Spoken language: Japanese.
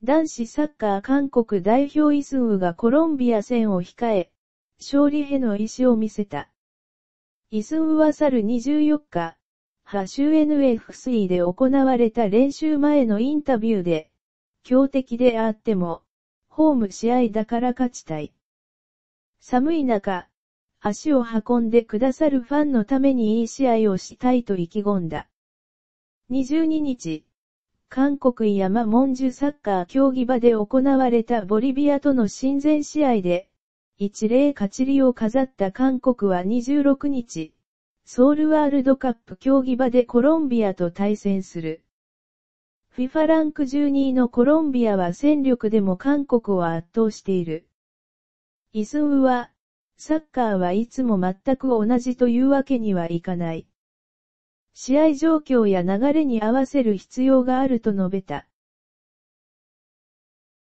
男子サッカー韓国代表イスウがコロンビア戦を控え、勝利への意思を見せた。イスウは去る24日、ハシュ NFC で行われた練習前のインタビューで、強敵であっても、ホーム試合だから勝ちたい。寒い中、足を運んでくださるファンのためにいい試合をしたいと意気込んだ。22日、韓国山文殊サッカー競技場で行われたボリビアとの親善試合で、一例勝ちりを飾った韓国は26日、ソウルワールドカップ競技場でコロンビアと対戦する。FIFA ランク12位のコロンビアは戦力でも韓国を圧倒している。イスウは、サッカーはいつも全く同じというわけにはいかない。試合状況や流れに合わせる必要があると述べた。